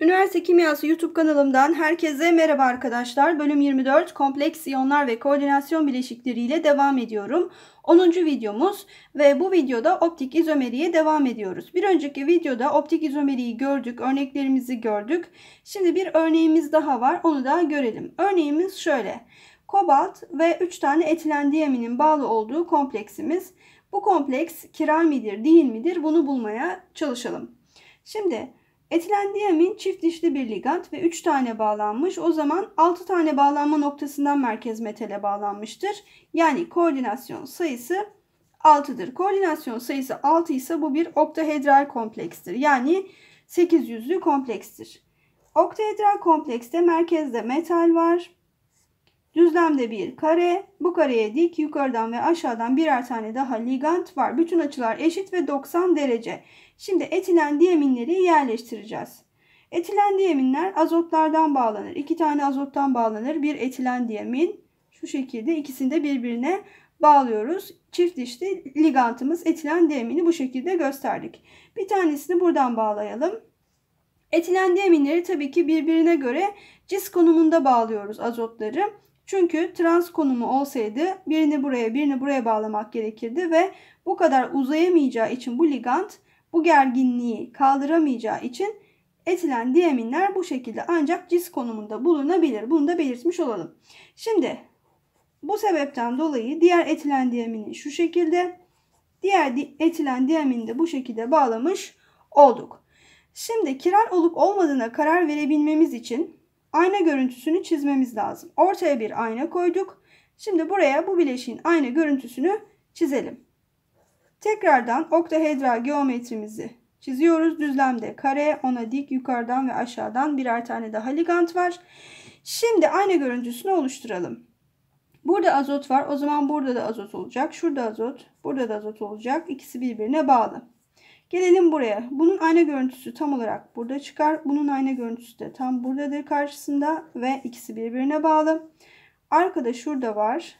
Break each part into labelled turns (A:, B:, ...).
A: Üniversite Kimyası YouTube kanalımdan herkese merhaba arkadaşlar. Bölüm 24 kompleks iyonlar ve koordinasyon bileşikleri ile devam ediyorum. 10. videomuz ve bu videoda optik izomeriye devam ediyoruz. Bir önceki videoda optik izomeriyi gördük, örneklerimizi gördük. Şimdi bir örneğimiz daha var. Onu da görelim. Örneğimiz şöyle. Kobalt ve 3 tane etilendiyaminin bağlı olduğu kompleksimiz. Bu kompleks kiral midir, değil midir? Bunu bulmaya çalışalım. Şimdi Etilendiamin çift dişli bir ligand ve 3 tane bağlanmış. O zaman 6 tane bağlanma noktasından merkez metale bağlanmıştır. Yani koordinasyon sayısı 6'dır. Koordinasyon sayısı 6 ise bu bir oktahedral komplekstir. Yani 8 yüzlü komplekstir. Oktahedral komplekste merkezde metal var. Düzlemde bir kare. Bu kareye dik yukarıdan ve aşağıdan birer tane daha ligant var. Bütün açılar eşit ve 90 derece. Şimdi etilen diyeminleri yerleştireceğiz. Etilen diyeminler azotlardan bağlanır. İki tane azottan bağlanır. Bir etilen diyemin. Şu şekilde ikisini de birbirine bağlıyoruz. Çift dişli ligantımız etilen diyemini bu şekilde gösterdik. Bir tanesini buradan bağlayalım. Etilen diyeminleri tabii ki birbirine göre cis konumunda bağlıyoruz azotları. Çünkü trans konumu olsaydı birini buraya birini buraya bağlamak gerekirdi ve bu kadar uzayamayacağı için bu ligand, bu gerginliği kaldıramayacağı için etilen diaminler bu şekilde ancak cis konumunda bulunabilir. Bunu da belirtmiş olalım. Şimdi bu sebepten dolayı diğer etilen diamini şu şekilde, diğer etilen diamini de bu şekilde bağlamış olduk. Şimdi kiral olup olmadığına karar verebilmemiz için ayna görüntüsünü çizmemiz lazım. Ortaya bir ayna koyduk. Şimdi buraya bu bileşiğin ayna görüntüsünü çizelim. Tekrardan oktahedral geometrimizi çiziyoruz. Düzlemde kare, ona dik, yukarıdan ve aşağıdan birer tane daha ligant var. Şimdi ayna görüntüsünü oluşturalım. Burada azot var. O zaman burada da azot olacak. Şurada azot, burada da azot olacak. İkisi birbirine bağlı. Gelelim buraya. Bunun ayna görüntüsü tam olarak burada çıkar. Bunun ayna görüntüsü de tam buradadır karşısında ve ikisi birbirine bağlı. Arkada şurada var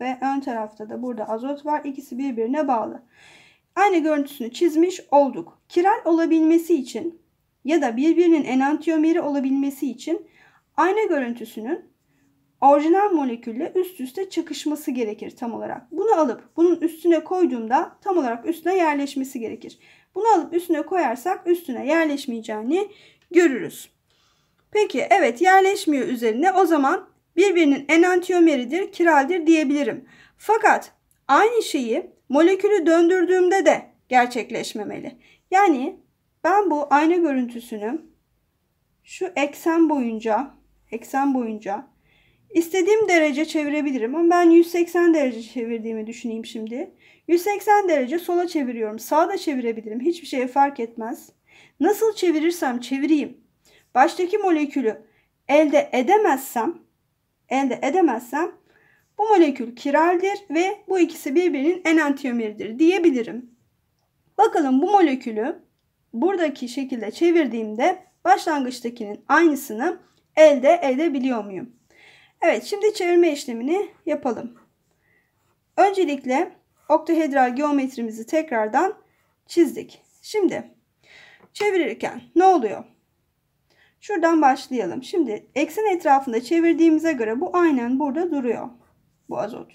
A: ve ön tarafta da burada azot var. İkisi birbirine bağlı. Aynı görüntüsünü çizmiş olduk. Kiral olabilmesi için ya da birbirinin enantiyomeri olabilmesi için ayna görüntüsünün orijinal molekülle üst üste çakışması gerekir tam olarak. Bunu alıp bunun üstüne koyduğumda tam olarak üstüne yerleşmesi gerekir. Bunu alıp üstüne koyarsak üstüne yerleşmeyeceğini görürüz. Peki evet yerleşmiyor üzerine o zaman birbirinin enantiyomeridir, kiraldir diyebilirim. Fakat aynı şeyi molekülü döndürdüğümde de gerçekleşmemeli. Yani ben bu ayna görüntüsünü şu eksen boyunca eksen boyunca İstediğim derece çevirebilirim ama ben 180 derece çevirdiğimi düşüneyim şimdi. 180 derece sola çeviriyorum. Sağa da çevirebilirim. Hiçbir şeye fark etmez. Nasıl çevirirsem çevireyim. Baştaki molekülü elde edemezsem elde edemezsem bu molekül kiraldir ve bu ikisi birbirinin enantiomeridir diyebilirim. Bakalım bu molekülü buradaki şekilde çevirdiğimde başlangıçtakinin aynısını elde edebiliyor muyum? Evet şimdi çevirme işlemini yapalım. Öncelikle oktahedral geometrimizi tekrardan çizdik. Şimdi çevirirken ne oluyor? Şuradan başlayalım. Şimdi eksen etrafında çevirdiğimize göre bu aynen burada duruyor. Bu azot.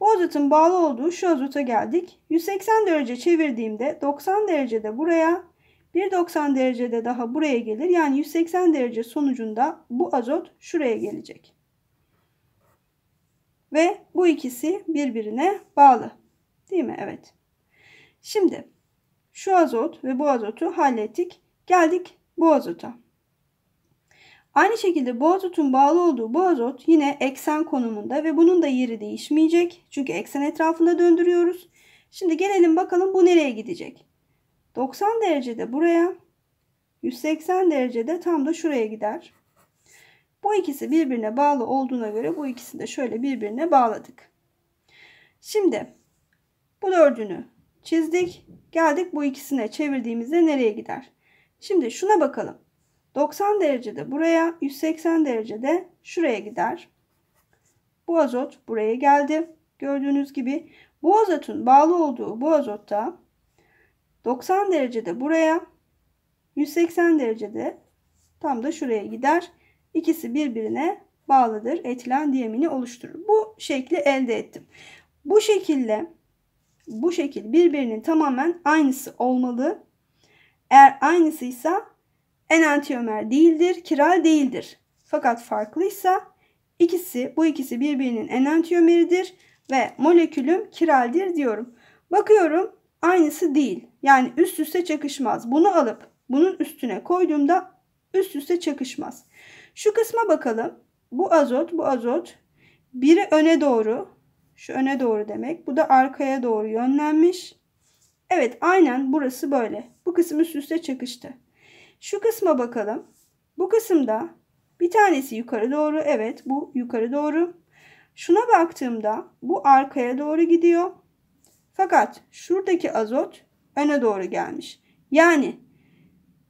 A: Bu azotun bağlı olduğu şu azota geldik. 180 derece çevirdiğimde 90 derecede buraya, 1.90 derecede daha buraya gelir. Yani 180 derece sonucunda bu azot şuraya gelecek. Ve bu ikisi birbirine bağlı. Değil mi? Evet. Şimdi şu azot ve bu azotu hallettik. Geldik bu azota. Aynı şekilde bu azotun bağlı olduğu bu azot yine eksen konumunda ve bunun da yeri değişmeyecek. Çünkü eksen etrafında döndürüyoruz. Şimdi gelelim bakalım bu nereye gidecek. 90 derecede buraya, 180 derecede tam da şuraya gider. Bu ikisi birbirine bağlı olduğuna göre bu ikisini de şöyle birbirine bağladık. Şimdi bu dördünü çizdik. Geldik bu ikisine çevirdiğimizde nereye gider? Şimdi şuna bakalım. 90 derecede buraya, 180 derecede şuraya gider. Bu azot buraya geldi. Gördüğünüz gibi bu azotun bağlı olduğu bu azotta 90 derecede buraya, 180 derecede tam da şuraya gider. İkisi birbirine bağlıdır. Etilen diyemini oluşturur. Bu şekli elde ettim. Bu şekilde bu şekil birbirinin tamamen aynısı olmalı. Eğer aynısıysa enantiyomer değildir, kiral değildir. Fakat farklıysa ikisi bu ikisi birbirinin enantiyomeridir ve molekülüm kiraldir diyorum. Bakıyorum aynısı değil. Yani üst üste çakışmaz. Bunu alıp bunun üstüne koyduğumda üst üste çakışmaz. Şu kısma bakalım. Bu azot, bu azot. Biri öne doğru. Şu öne doğru demek. Bu da arkaya doğru yönlenmiş. Evet aynen burası böyle. Bu kısım üst üste çakıştı. Şu kısma bakalım. Bu kısımda bir tanesi yukarı doğru. Evet bu yukarı doğru. Şuna baktığımda bu arkaya doğru gidiyor. Fakat şuradaki azot öne doğru gelmiş. Yani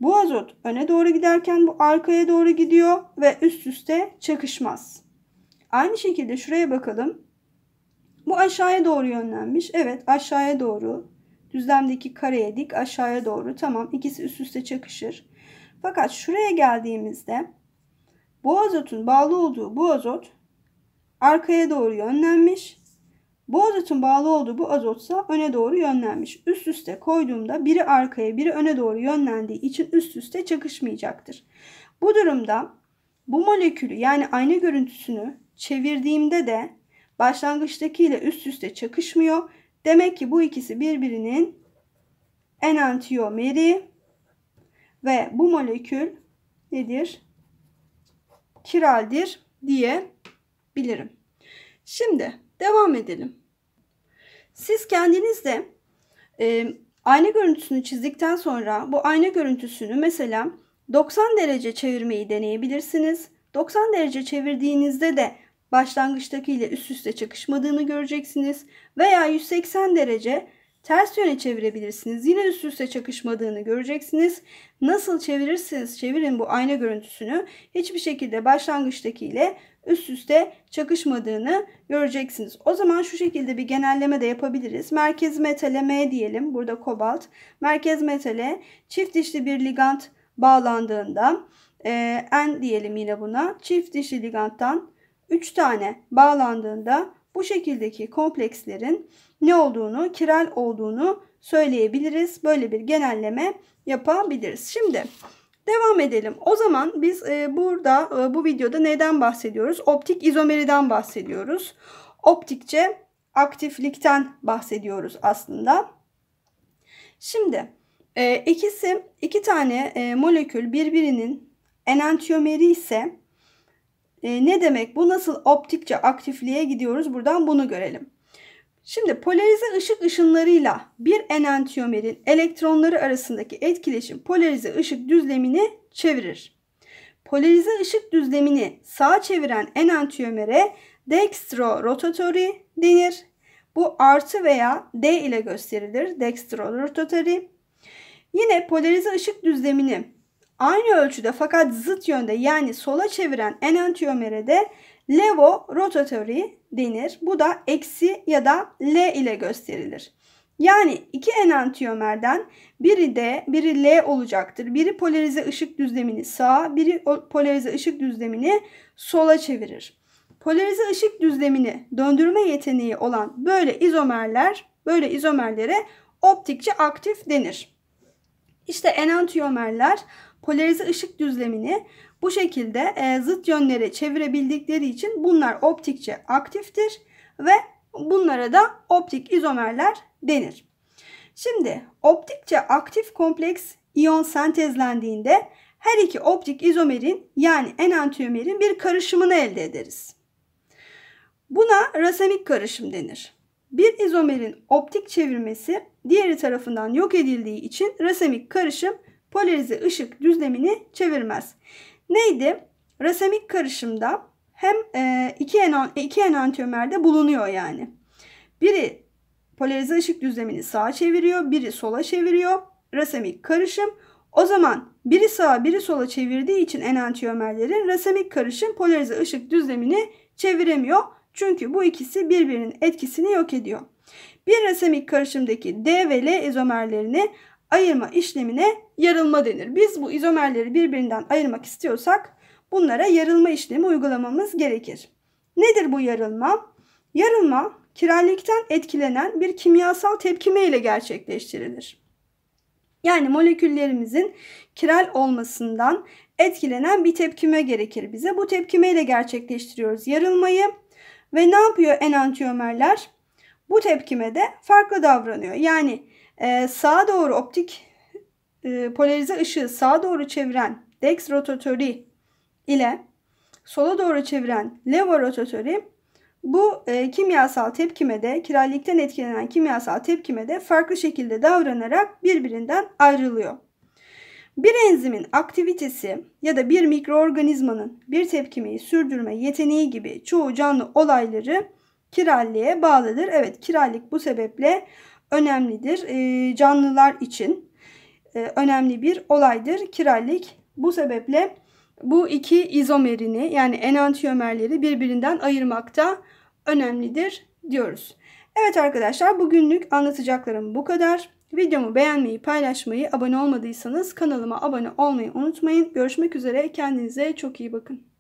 A: bu azot öne doğru giderken bu arkaya doğru gidiyor ve üst üste çakışmaz. Aynı şekilde şuraya bakalım. Bu aşağıya doğru yönlenmiş. Evet aşağıya doğru. Düzlemdeki kareye dik aşağıya doğru. Tamam ikisi üst üste çakışır. Fakat şuraya geldiğimizde bu azotun bağlı olduğu bu azot arkaya doğru yönlenmiş bu azotun bağlı olduğu bu azotsa öne doğru yönlenmiş. Üst üste koyduğumda biri arkaya biri öne doğru yönlendiği için üst üste çakışmayacaktır. Bu durumda bu molekülü yani ayna görüntüsünü çevirdiğimde de başlangıçtaki ile üst üste çakışmıyor. Demek ki bu ikisi birbirinin enantiyomeri ve bu molekül nedir? Kiraldir diyebilirim. Şimdi Devam edelim. Siz kendiniz de e, ayna görüntüsünü çizdikten sonra bu ayna görüntüsünü mesela 90 derece çevirmeyi deneyebilirsiniz. 90 derece çevirdiğinizde de başlangıçtaki ile üst üste çakışmadığını göreceksiniz. Veya 180 derece ters yöne çevirebilirsiniz. Yine üst üste çakışmadığını göreceksiniz. Nasıl çevirirsiniz çevirin bu ayna görüntüsünü hiçbir şekilde başlangıçtaki ile üst üste çakışmadığını göreceksiniz. O zaman şu şekilde bir genelleme de yapabiliriz. Merkez metale M diyelim. Burada kobalt. Merkez metale çift dişli bir ligand bağlandığında e, N diyelim yine buna. Çift dişli liganttan 3 tane bağlandığında bu şekildeki komplekslerin ne olduğunu, kiral olduğunu söyleyebiliriz. Böyle bir genelleme yapabiliriz. Şimdi Devam edelim. O zaman biz e, burada e, bu videoda neden bahsediyoruz? Optik izomeriden bahsediyoruz. Optikçe aktiflikten bahsediyoruz aslında. Şimdi e, ikisi iki tane molekül birbirinin enantiyomeri ise ne demek bu nasıl optikçe aktifliğe gidiyoruz buradan bunu görelim. Şimdi polarize ışık ışınlarıyla bir enantiyomerin elektronları arasındaki etkileşim polarize ışık düzlemini çevirir. Polarize ışık düzlemini sağa çeviren enantiyomere dextro rotatory denir. Bu artı veya D ile gösterilir. Dextro rotatory. Yine polarize ışık düzlemini aynı ölçüde fakat zıt yönde yani sola çeviren enantiyomere de levo rotatory denir. Bu da eksi ya da L ile gösterilir. Yani iki enantiyomerden biri D, biri L olacaktır. Biri polarize ışık düzlemini sağa, biri polarize ışık düzlemini sola çevirir. Polarize ışık düzlemini döndürme yeteneği olan böyle izomerler, böyle izomerlere optikçe aktif denir. İşte enantiyomerler polarize ışık düzlemini bu şekilde e, zıt yönleri çevirebildikleri için bunlar optikçe aktiftir ve bunlara da optik izomerler denir. Şimdi optikçe aktif kompleks iyon sentezlendiğinde her iki optik izomerin yani enantiyomerin bir karışımını elde ederiz. Buna rasemik karışım denir. Bir izomerin optik çevirmesi diğeri tarafından yok edildiği için rasemik karışım polarize ışık düzlemini çevirmez neydi? Rasemik karışımda hem e, iki, enon, iki enantiomerde bulunuyor yani. Biri polarize ışık düzlemini sağa çeviriyor, biri sola çeviriyor. Rasemik karışım. O zaman biri sağa biri sola çevirdiği için enantiyomerlerin rasemik karışım polarize ışık düzlemini çeviremiyor. Çünkü bu ikisi birbirinin etkisini yok ediyor. Bir rasemik karışımdaki D ve L izomerlerini ayırma işlemine yarılma denir. Biz bu izomerleri birbirinden ayırmak istiyorsak bunlara yarılma işlemi uygulamamız gerekir. Nedir bu yarılma? Yarılma kirallikten etkilenen bir kimyasal tepkime ile gerçekleştirilir. Yani moleküllerimizin kiral olmasından etkilenen bir tepkime gerekir bize. Bu tepkime ile gerçekleştiriyoruz yarılmayı ve ne yapıyor enantiyomerler? Bu tepkime de farklı davranıyor. Yani ee, sağa doğru optik e, polarize ışığı sağa doğru çeviren dex rotatörü ile sola doğru çeviren leva rotatörü bu e, kimyasal tepkime de kiralikten etkilenen kimyasal tepkime de farklı şekilde davranarak birbirinden ayrılıyor. Bir enzimin aktivitesi ya da bir mikroorganizmanın bir tepkimeyi sürdürme yeteneği gibi çoğu canlı olayları kiralliğe bağlıdır. Evet kirallik bu sebeple önemlidir. E, canlılar için e, önemli bir olaydır kirallik. Bu sebeple bu iki izomerini yani enantiyomerleri birbirinden ayırmakta önemlidir diyoruz. Evet arkadaşlar bugünlük anlatacaklarım bu kadar. Videomu beğenmeyi, paylaşmayı, abone olmadıysanız kanalıma abone olmayı unutmayın. Görüşmek üzere. Kendinize çok iyi bakın.